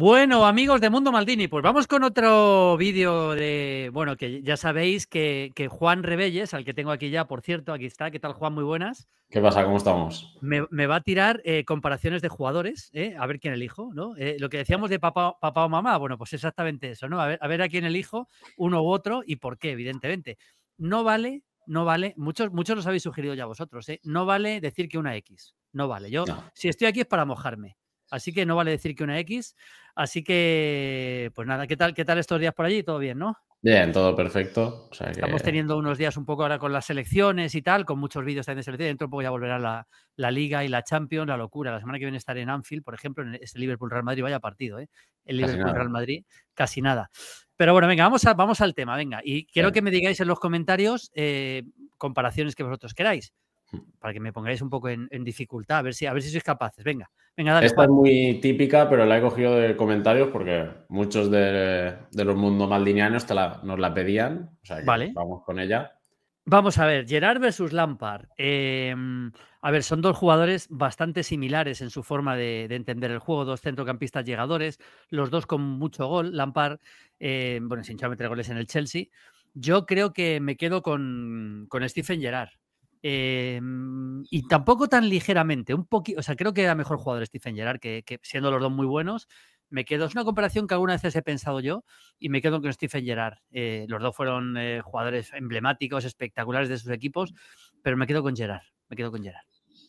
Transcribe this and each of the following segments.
Bueno, amigos de Mundo Maldini, pues vamos con otro vídeo de. Bueno, que ya sabéis que, Juan Rebelles, al que tengo aquí ya, por cierto, aquí está. ¿Qué tal, Juan? Muy buenas. ¿Qué pasa? ¿Cómo estamos? Me, va a tirar eh, comparaciones de jugadores, eh, a ver quién elijo, ¿no? Eh, lo que decíamos de papá, papá, o mamá, bueno, pues exactamente eso, ¿no? A ver, a quién elijo, uno u otro y por qué, evidentemente. No vale, no vale, muchos, muchos los habéis sugerido ya vosotros, ¿eh? No vale decir que una X, no vale. Yo, si estoy aquí es para mojarme. Así que no vale decir que una X. Así que, pues nada, ¿qué tal, qué tal estos días por allí? ¿Todo bien, no? Bien, todo perfecto. Estamos teniendo unos días un poco ahora con las selecciones y tal, con muchos vídeos también de selección. Dentro un poco ya volverá la, Liga y la Champions, la locura. La semana que viene estaré en Anfield, por ejemplo, en este Liverpool-Real Madrid. Vaya partido, ¿eh? El Liverpool-Real Madrid, casi nada. Pero bueno, venga, vamos, a, vamos al tema, venga. Y quiero que me digáis en los comentarios eh, comparaciones que vosotros queráis para que me pongáis un poco en, dificultad, a ver si, a ver si sois capaces. Venga, venga, Esta es muy típica, pero la he cogido de comentarios porque muchos de, los mundos maldinianos nos la pedían. vamos con ella. Vamos a ver, Gerard versus Lampard. Em, a ver, son dos jugadores bastante similares en su forma de, entender el juego, dos centrocampistas llegadores, los dos con mucho gol. Lampard, eh, bueno, sin hinchaba goles en el Chelsea. Yo creo que me quedo con, con Stephen Gerard. Em, y tampoco tan ligeramente, un poquito, o sea, creo que era mejor jugador Stephen Gerrard, que, siendo los dos muy buenos, me quedo, es una comparación que alguna vez he pensado yo y me quedo con Stephen Gerrard. Eh, los dos fueron eh, jugadores emblemáticos, espectaculares de sus equipos, pero me quedo con Gerrard, me quedo con Gerrard.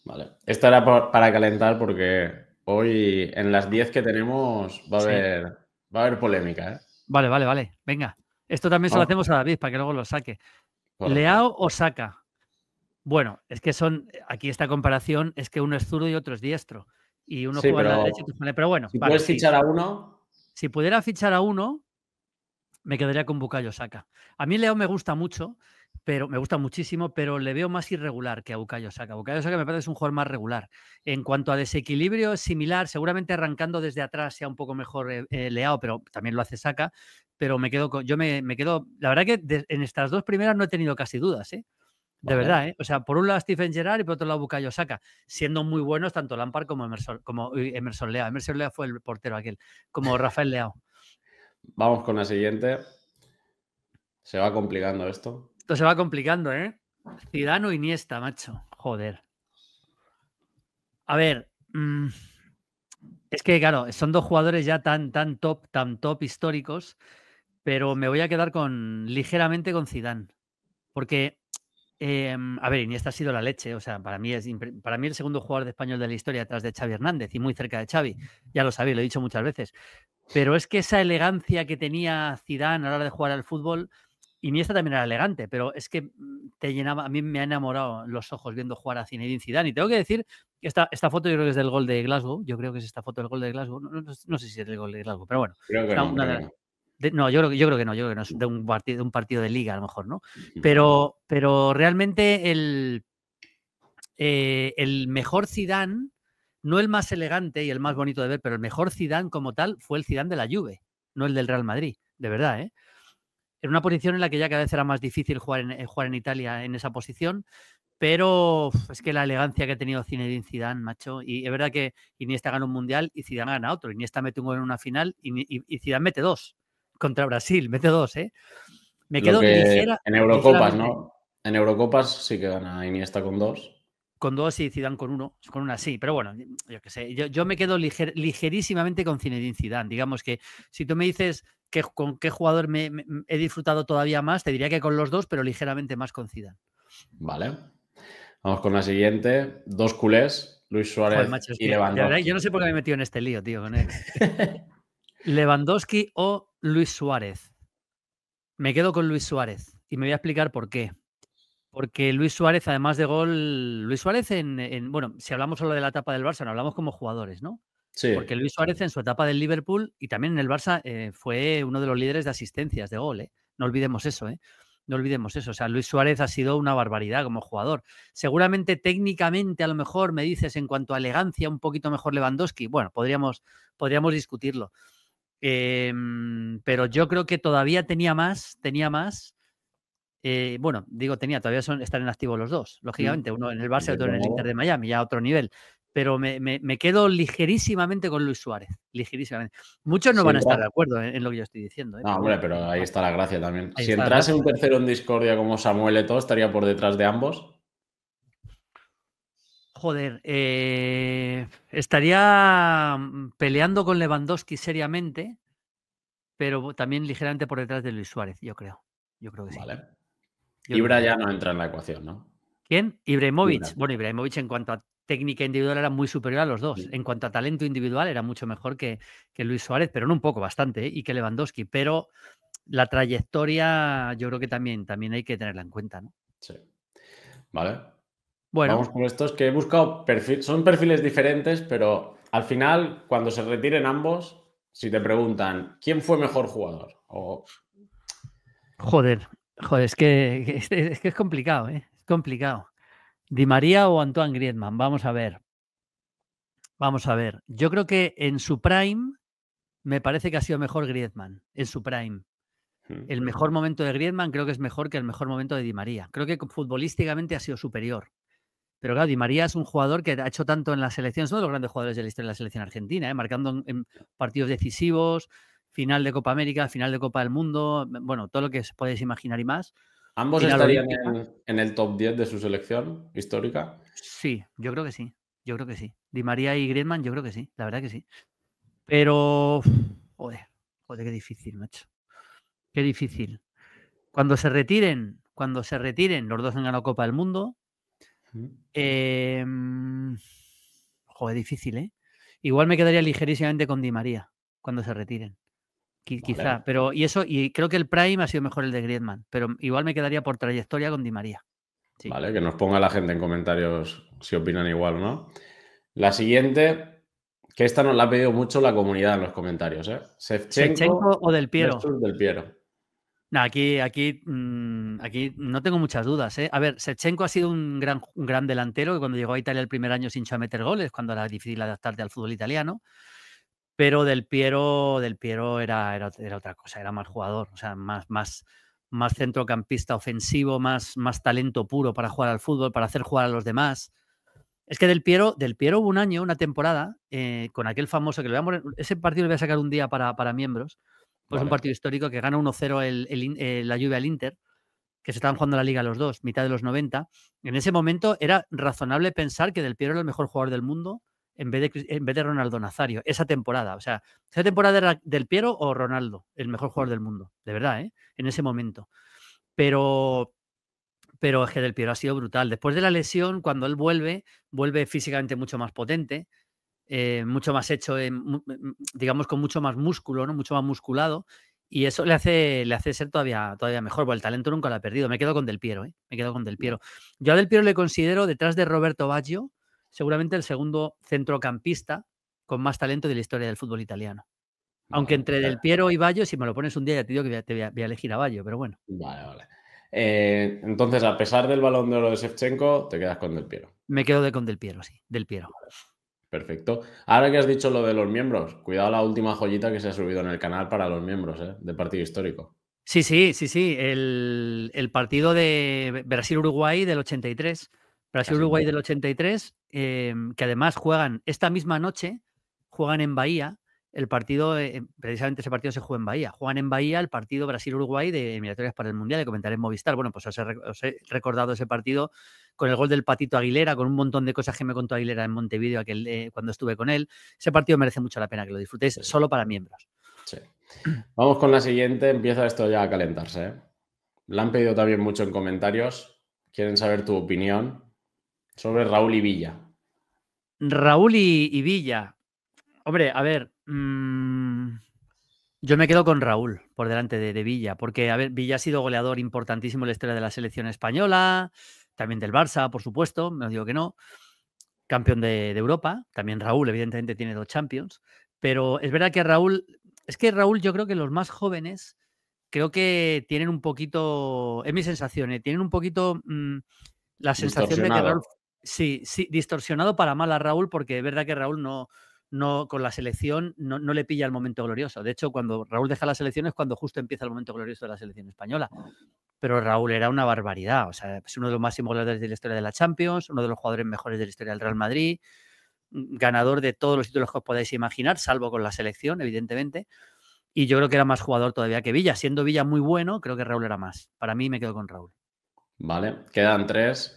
Vale, esto era para calentar porque hoy en las 10 que tenemos va a haber, va a haber polémica. ¿eh? Vale, vale, vale, venga. Esto también se lo hacemos a David para que luego lo saque. ¿Leao o Saca? Bueno, es que son, eh, aquí esta comparación es que uno es zurdo y otro es diestro. Y uno juega a la derecha y Pero bueno, si puedes fichar a uno. Si pudiera fichar a uno, me quedaría con Bukayo Saka. A mí Leo me gusta mucho, pero me gusta muchísimo, pero le veo más irregular que a Bukayo Saka. Bukayo Saka me parece un jugador más regular. En cuanto a desequilibrio, es similar, seguramente arrancando desde atrás sea un poco mejor eh, eh, Leao, pero también lo hace Saka, pero me quedo yo me, quedo, la verdad que en estas dos primeras no he tenido casi dudas, ¿eh? De verdad, ¿eh? O sea, por un lado Stephen Gerrard y por otro lado Bukayo Saka, siendo muy buenos tanto Lampard como Emerson, como Emerson Lea. Emerson Leao fue el portero aquel, como Rafael Leao. Vamos con la siguiente. Se va complicando esto. Esto se va complicando, ¿eh? Zidane o Iniesta, macho. Joder. A ver, mm, es que claro, son dos jugadores ya tan, tan top, tan top históricos, pero me voy a quedar con ligeramente con Zidane, porque Em, a ver, Iniesta ha sido la leche, o sea, para mí es para mí el segundo jugador de español de la historia tras de Xavi Hernández y muy cerca de Xavi, ya lo sabéis, lo he dicho muchas veces, pero es que esa elegancia que tenía Zidane a la hora de jugar al fútbol, Iniesta también era elegante, pero es que mm, te llenaba, a mí me ha enamorado los ojos viendo jugar a Zinedine Zidane y tengo que decir que esta, esta foto yo creo que es del gol de Glasgow, yo creo que es esta foto del gol de Glasgow, no, sé si es del gol de Glasgow, pero bueno, una, De no, yo creo, yo creo que no, yo creo que no es de un partido, de un partido de liga a lo mejor, ¿no? Pero, pero realmente el, eh, el mejor Zidane, no el más elegante y el más bonito de ver, pero el mejor Zidane como tal fue el Zidane de la Juve, no el del Real Madrid, de verdad, ¿eh? En una posición en la que ya cada vez era más difícil jugar en, eh, jugar en Italia en esa posición, pero es que la elegancia que ha tenido Zinedine Zidane, macho, y es verdad que Iniesta gana un mundial y Zidane gana otro, Iniesta mete un gol en una final y, y, y Zidane mete dos, contra Brasil, mete dos, ¿eh? Me quedo ligera. En Eurocopas, ¿no? En Eurocopas sí que gana Iniesta con dos. Con dos y Zidane con uno, con una sí, pero bueno, yo qué sé, yo, me quedo ligerísimamente con Zinedine Zidane. Digamos que si tú me dices que, con qué jugador me, he disfrutado todavía más, te diría que con los dos, pero ligeramente más con Zidane. Vale. Vamos con la siguiente. Dos culés, Luis Suárez y Lewandowski. yo no sé por qué me he metido en este lío, tío. Lewandowski o Luis Suárez. Me quedo con Luis Suárez y me voy a explicar por qué. Porque Luis Suárez, además de gol, Luis Suárez en, bueno, si hablamos solo de la etapa del Barça, no hablamos como jugadores, ¿no? Sí. Porque Luis Suárez en su etapa del Liverpool y también en el Barça eh, fue uno de los líderes de asistencias de gol, ¿eh? No olvidemos eso, ¿eh? No olvidemos eso. O sea, Luis Suárez ha sido una barbaridad como jugador. Seguramente técnicamente, a lo mejor, me dices, en cuanto a elegancia, un poquito mejor Lewandowski. Bueno, podríamos, podríamos discutirlo. Em, pero yo creo que todavía tenía más, tenía más. Eh, bueno, digo tenía, todavía son, están en activo los dos, mm, lógicamente, uno en el Barça y otro en el Inter de Miami, ya a otro nivel. Pero me, quedo ligerísimamente con Luis Suárez, ligerísimamente. Muchos no van a estar de acuerdo en, lo que yo estoy diciendo. ¿eh? No, hombre, pero ahí está la gracia también. si entrase un tercero en discordia como Samuel Eto'o, estaría por detrás de ambos. Joder, eh, estaría mm, peleando con Lewandowski seriamente, pero también ligeramente por detrás de Luis Suárez, yo creo. Yo creo que sí. Vale. Ibra ya no entra en la ecuación, ¿no? ¿Quién? Ibrahimovic. Bueno, Ibrahimovic en cuanto a técnica individual era muy superior a los dos. En cuanto a talento individual era mucho mejor que, Luis Suárez, pero no un poco, bastante, ¿eh? y que Lewandowski. Pero la trayectoria yo creo que también, también hay que tenerla en cuenta, ¿no? Sí. Vale. Bueno. Vamos con estos que he buscado, son perfiles diferentes, pero al final, cuando se retiren ambos, si te preguntan, ¿quién fue mejor jugador? Joder, joder, es que, es, complicado, ¿eh? Es complicado. ¿Di María o Antoine Griezmann? Vamos a ver. Vamos a ver. Yo creo que en su prime me parece que ha sido mejor Griezmann, en su prime. Hmm. El mejor momento de Griezmann creo que es mejor que el mejor momento de Di María. Creo que futbolísticamente ha sido superior. Pero claro, Di María es un jugador que ha hecho tanto en la selección, son uno de los grandes jugadores de la historia de la selección argentina, ¿eh? marcando en, partidos decisivos, final de Copa América, final de Copa del Mundo, bueno, todo lo que podéis imaginar y más. ¿Ambos estarían en, en, el top 10 de su selección histórica? Sí, yo creo que sí, yo creo que sí. Di María y Griezmann, yo creo que sí, la verdad que sí. Pero, joder, joder, qué difícil, macho. Qué difícil. Cuando se retiren, cuando se retiren, los dos han ganado Copa del Mundo, Em, joder, difícil, ¿eh? Igual me quedaría ligerísimamente con Di María cuando se retiren. Quizá, pero y eso, y creo que el Prime ha sido mejor el de Griezmann, pero igual me quedaría por trayectoria con Di María. Vale, que nos ponga la gente en comentarios si opinan igual o no. La siguiente, que esta nos la ha pedido mucho la comunidad en los comentarios, ¿eh? o Del Piero. Del No, aquí, aquí mm, aquí no tengo muchas dudas. ¿eh? A ver, Sechenko ha sido un gran, gran delantero que cuando llegó a Italia el primer año sin hinchó a meter goles, cuando era difícil adaptarte al fútbol italiano. Pero Del Piero, del Piero era, era, otra cosa, era más jugador, o sea, más, más, más centrocampista ofensivo, más, más talento puro para jugar al fútbol, para hacer jugar a los demás. Es que Del Piero, Del Piero hubo un año, una temporada, eh, con aquel famoso que le voy a, ese partido lo voy a sacar un día para, para miembros. Pues un partido histórico que gana 1-0 eh, la lluvia al Inter que se estaban jugando la liga los dos, mitad de los 90, en ese momento era razonable pensar que Del Piero era el mejor jugador del mundo en vez de, en vez de Ronaldo Nazario, esa temporada. O sea, esa temporada era Del Piero o Ronaldo, el mejor jugador del mundo, de verdad, ¿eh? en ese momento. Pero, pero es que Del Piero ha sido brutal. Después de la lesión, cuando él vuelve, vuelve físicamente mucho más potente, eh, mucho más hecho, digamos, con mucho más músculo, ¿no? mucho más musculado, y eso le hace, le hace ser todavía, todavía mejor, porque el talento nunca lo ha perdido. Me quedo con Del Piero, ¿eh? me quedo con Del Piero. Yo a Del Piero le considero, detrás de Roberto Baggio, seguramente el segundo centrocampista con más talento de la historia del fútbol italiano. Aunque entre Del Piero y Baggio, si me lo pones un día, ya te digo que te voy a, elegir a Baggio, pero bueno. Vale, vale. Eh, entonces, a pesar del balón de oro de Shevchenko, te quedas con Del Piero. Me quedo de con Del Piero, sí, Del Piero. Perfecto. Ahora que has dicho lo de los miembros, cuidado la última joyita que se ha subido en el canal para los miembros ¿eh? de partido histórico. Sí, sí, sí, sí. El, el partido de Brasil-Uruguay del 83. Brasil-Uruguay del 83, em, que además juegan esta misma noche, juegan en Bahía el partido, eh, eh, precisamente ese partido se juega en Bahía. Juegan en Bahía el partido Brasil-Uruguay de eliminatorias para el Mundial, de comentaré en Movistar. Bueno, pues os he, recordado ese partido con el gol del Patito Aguilera, con un montón de cosas que me contó Aguilera en Montevideo aquel, eh, cuando estuve con él. Ese partido merece mucho la pena que lo disfrutéis, solo para miembros. Sí. Vamos con la siguiente, empieza esto ya a calentarse. La han pedido también mucho en comentarios, quieren saber tu opinión sobre Raúl y Villa. Raúl y, y Villa, Hombre, a ver, mm, yo me quedo con Raúl por delante de, Villa, porque, a ver, Villa ha sido goleador importantísimo en la historia de la selección española, también del Barça, por supuesto, me lo digo que no, campeón de, Europa, también Raúl, evidentemente, tiene dos Champions, pero es verdad que Raúl, es que Raúl yo creo que los más jóvenes, creo que tienen un poquito, es mi sensación, eh, tienen un poquito mm, la sensación de que Raúl, sí, sí, distorsionado para mal a Raúl, porque es verdad que Raúl no, no, con la selección no, no, le pilla el momento glorioso. De hecho, cuando Raúl deja la selección es cuando justo empieza el momento glorioso de la selección española. Pero Raúl era una barbaridad. O sea, es uno de los máximos goleadores de la historia de la Champions, uno de los jugadores mejores de la historia del Real Madrid, mm, ganador de todos los títulos que os podáis imaginar, salvo con la selección, evidentemente. Y yo creo que era más jugador todavía que Villa. Siendo Villa muy bueno, creo que Raúl era más. Para mí me quedo con Raúl. Vale, quedan tres.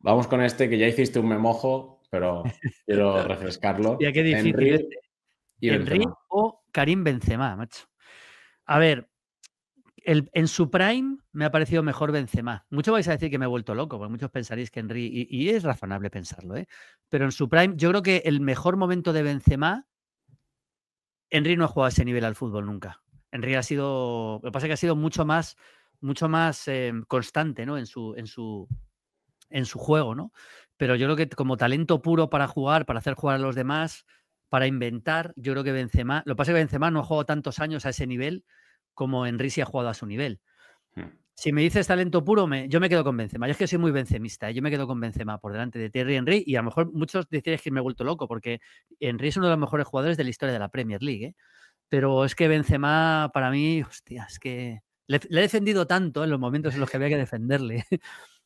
Vamos con este que ya hiciste un memojo pero quiero refrescarlo. Ya qué difícil. Henry, este. o Karim Benzema, macho. A ver, el, en su prime me ha parecido mejor Benzema. Muchos vais a decir que me he vuelto loco, porque muchos pensaréis que Henry, y, es razonable pensarlo, ¿eh? pero en su prime yo creo que el mejor momento de Benzema, Henry no ha jugado a ese nivel al fútbol nunca. Henry ha sido, lo que pasa es que ha sido mucho más, mucho más eh, constante ¿no? en, su, en, su, en su juego, ¿no? Pero yo creo que como talento puro para jugar, para hacer jugar a los demás, para inventar, yo creo que Benzema, lo que pasa es que Benzema no ha jugado tantos años a ese nivel como Henry si ha jugado a su nivel. Hmm. Si me dices talento puro, yo me quedo con Benzema. Yo es que soy muy benzemista. ¿eh? Yo me quedo con Benzema por delante de Thierry Henry. Y a lo mejor muchos diréis que me he vuelto loco, porque Henry es uno de los mejores jugadores de la historia de la Premier League. ¿eh? Pero es que Benzema, para mí, hostia, es que le, he defendido tanto en los momentos en los que había que defenderle.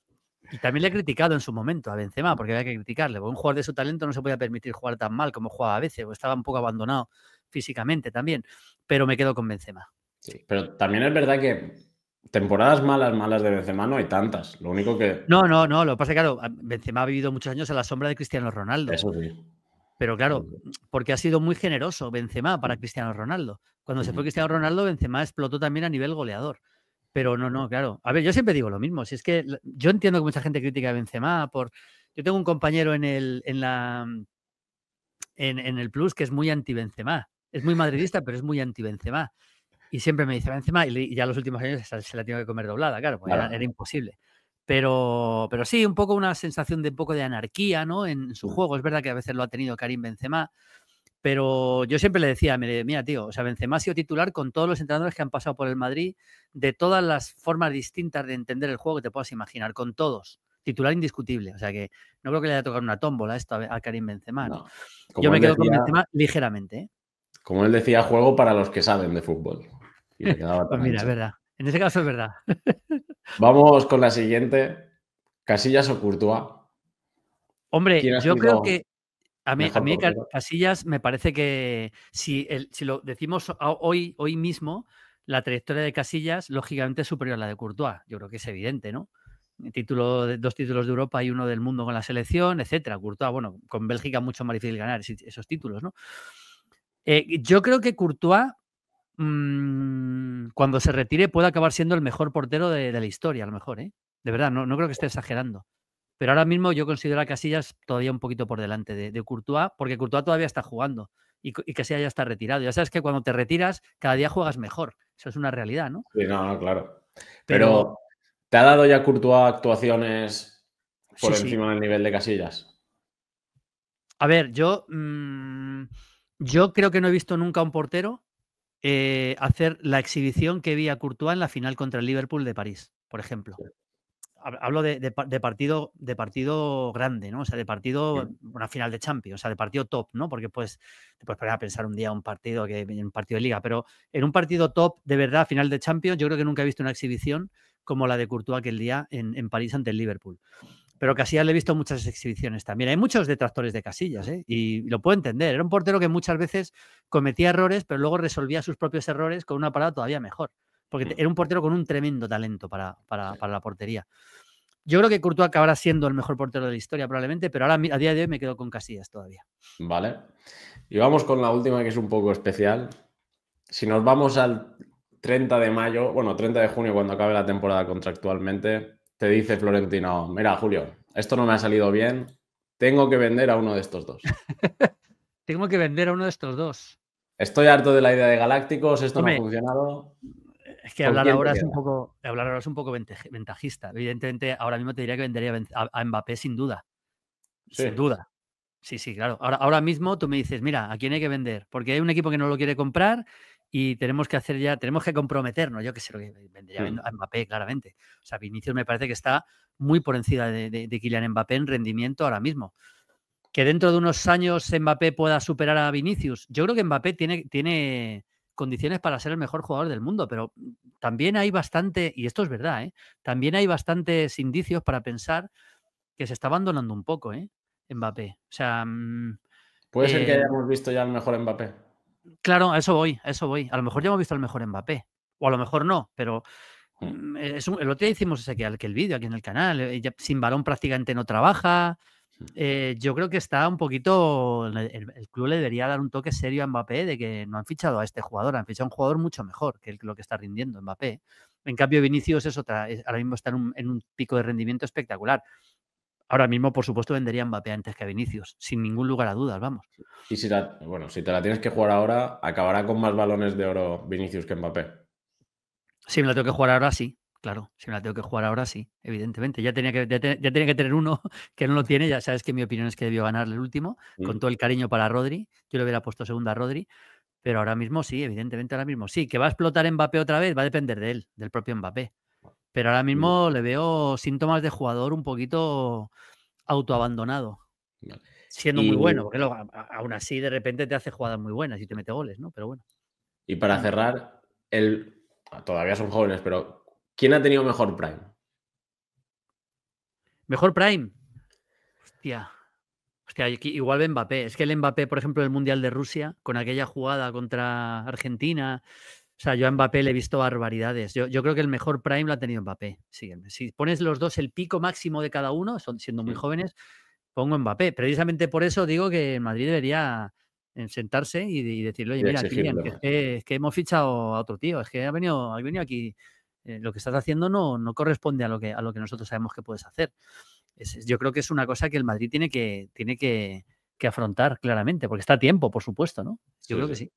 Y también le he criticado en su momento a Benzema, porque había que criticarle. un jugador de su talento no se podía permitir jugar tan mal como jugaba a veces, o estaba un poco abandonado físicamente también. Pero me quedo con Benzema. pero también es verdad que temporadas malas, malas de Benzema no hay tantas. Lo único que. No, no, no. Lo que pasa es que, claro, Benzema ha vivido muchos años a la sombra de Cristiano Ronaldo. Eso sí. Pero claro, porque ha sido muy generoso Benzema para Cristiano Ronaldo. Cuando se fue Cristiano Ronaldo, Benzema explotó también a nivel goleador. Pero no, no, claro. A ver, yo siempre digo lo mismo. Si es que yo entiendo que mucha gente critica a Benzema por. Yo tengo un compañero en el, en la, en, el Plus que es muy anti-Benzema. Es muy madridista, pero es muy anti-Benzema. Y siempre me dice Benzema, y ya los últimos años se la tiene que comer doblada, claro, porque Era, imposible. Pero, pero sí, un poco una sensación de un poco de anarquía, ¿no? En su mm. juego. Es verdad que a veces lo ha tenido Karim Benzema. Pero yo siempre le decía, mira, tío, o sea, Benzema ha sido titular con todos los entrenadores que han pasado por el Madrid, de todas las formas distintas de entender el juego que te puedas imaginar, con todos. Titular indiscutible. O sea que no creo que le haya tocado una tómbola esto a Karim Benzema. Yo me quedo con Benzema ligeramente. ¿eh? Como él decía, juego para los que saben de fútbol. Pues mira, es verdad. En ese caso es verdad. Vamos con la siguiente. Casillas o Courtois. Hombre, yo creo que a mí, Casillas me parece que si, lo decimos hoy, hoy mismo, la trayectoria de Casillas lógicamente es superior a la de Courtois. Yo creo que es evidente, ¿no? Eh, título dos títulos de Europa y uno del mundo con la selección, etcétera. Courtois, bueno, con Bélgica mucho más difícil ganar esos títulos, ¿no? Eh, yo creo que Courtois, mm, cuando se retire, puede acabar siendo el mejor portero de, la historia, a lo mejor, ¿eh? De verdad, no creo que esté exagerando. Pero ahora mismo yo considero a Casillas todavía un poquito por delante de, Courtois, porque Courtois todavía está jugando y, Casillas ya está retirado. Ya sabes que cuando te retiras, cada día juegas mejor. Eso es una realidad, ¿no? Sí, no, claro. Pero, ¿te ha dado ya Courtois actuaciones por encima del nivel de Casillas? A ver, yo, mm, yo creo que no he visto nunca a un portero eh, hacer la exhibición que vi a Courtois en la final contra el Liverpool de París, por ejemplo hablo de, partido de partido grande, ¿no? O sea, de partido, una final de Champions, o sea, de partido top, ¿no? Porque pues te puedes pensar un día un partido que un partido de liga, pero en un partido top, de verdad, final de Champions, yo creo que nunca he visto una exhibición como la de Courtois aquel día en, París ante el Liverpool. Pero Casillas le he visto muchas exhibiciones también. Hay muchos detractores de Casillas, ¿eh? Y lo puedo entender. Era un portero que muchas veces cometía errores, pero luego resolvía sus propios errores con una parada todavía mejor porque mm. era un portero con un tremendo talento para, la portería. Yo creo que Courtois acabará siendo el mejor portero de la historia probablemente, pero ahora a día de hoy me quedo con Casillas todavía. Vale. Y vamos con la última que es un poco especial. Si nos vamos al 30 de mayo, bueno, 30 de junio cuando acabe la temporada contractualmente, te dice Florentino, mira Julio, esto no me ha salido bien, tengo que vender a uno de estos dos. tengo que vender a uno de estos dos. Estoy harto de la idea de Galácticos, esto no ha funcionado. Es que hablar ahora es, un poco, un poco ventajista. Evidentemente, ahora mismo te diría que vendería a Mbappé sin duda. Sin duda. Sí, sí, claro. Ahora, ahora mismo tú me dices, mira, ¿a quién hay que vender? Porque hay un equipo que no lo quiere comprar y tenemos que hacer ya, tenemos que comprometernos. Yo que sé lo que vendería mm. a Mbappé, claramente. O sea, Vinicius me parece que está muy por encima de, de, Kylian Mbappé en rendimiento ahora mismo que dentro de unos años Mbappé pueda superar a Vinicius. Yo creo que Mbappé tiene, tiene, condiciones para ser el mejor jugador del mundo, pero también hay bastante, y esto es verdad, ¿eh? también hay bastantes indicios para pensar que se está abandonando un poco, ¿eh? Mbappé. O sea. Mm, Puede ser que eh, hayamos visto ya el mejor Mbappé. Claro, a eso voy, a eso voy. A lo mejor ya hemos visto el mejor Mbappé, o a lo mejor no, pero hmm. mm, el otro día hicimos ese que, el, que el vídeo aquí en el canal, eh, sin balón prácticamente no trabaja, eh, yo creo que está un poquito. El, club le debería dar un toque serio a Mbappé de que no han fichado a este jugador, han fichado a un jugador mucho mejor que lo que está rindiendo Mbappé. En cambio, Vinicius es otra. ahora mismo está en un, pico de rendimiento espectacular. Ahora mismo, por supuesto, vendería a Mbappé antes que a Vinicius, sin ningún lugar a dudas, vamos. Y si bueno, si te la tienes que jugar ahora, acabará con más balones de oro Vinicius que Mbappé. Si me la tengo que jugar ahora, sí. Claro, si me la tengo que jugar ahora, sí, evidentemente. Ya tenía, que, ya, que tener uno que no lo tiene. Ya sabes que mi opinión es que debió ganar el último, con mm. todo el cariño para Rodri. Yo le hubiera puesto segunda a Rodri, pero ahora mismo sí, evidentemente ahora mismo sí. Que va a explotar Mbappé otra vez, va a depender de él, del propio Mbappé. Pero ahora mm. mismo le veo síntomas de jugador un poquito autoabandonado. Siendo muy bueno, porque aún así de repente te hace jugadas muy buenas y te mete goles, ¿no? Pero bueno. Y para cerrar, él todavía son jóvenes, pero ¿Quién ha tenido mejor Prime? Mejor Prime. Hostia. Hostia, igual Mbappé. Es que el Mbappé, por ejemplo, el Mundial de Rusia, con aquella jugada contra Argentina. O sea, yo a Mbappé le he visto barbaridades. Yo, creo que el mejor Prime lo ha tenido Mbappé. Si pones los dos el pico máximo de cada uno, siendo muy jóvenes, pongo Mbappé. Precisamente por eso digo que Madrid debería sentarse y, decirle, oye, mira, es que, hemos fichado a otro tío, es que ha venido, ha venido aquí eh, lo que estás haciendo no, no corresponde a lo, que, a lo que nosotros sabemos que puedes hacer. yo creo que es una cosa que el Madrid tiene que, tiene que, que afrontar claramente, porque está a tiempo, por supuesto, ¿no? Yo creo que sí.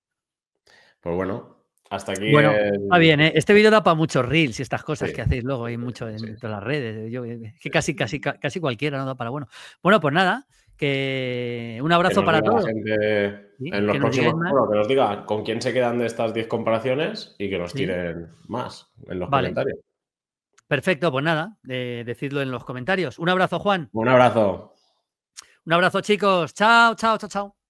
Pues bueno, hasta aquí. Bueno, bien, ¿eh? Este vídeo da para muchos reels y estas cosas que hacéis luego, hay mucho en todas las redes. Eh, eh, que casi, casi, casi cualquiera no da para bueno. Bueno, pues nada, que un abrazo para todos. en los próximos, que nos diga con quién se quedan de estas 10 comparaciones y que nos tiren más en los comentarios. Perfecto, pues nada, decidlo en los comentarios. Un abrazo, Juan. Un abrazo. Un abrazo, chicos. Chao, chao, chao, chao.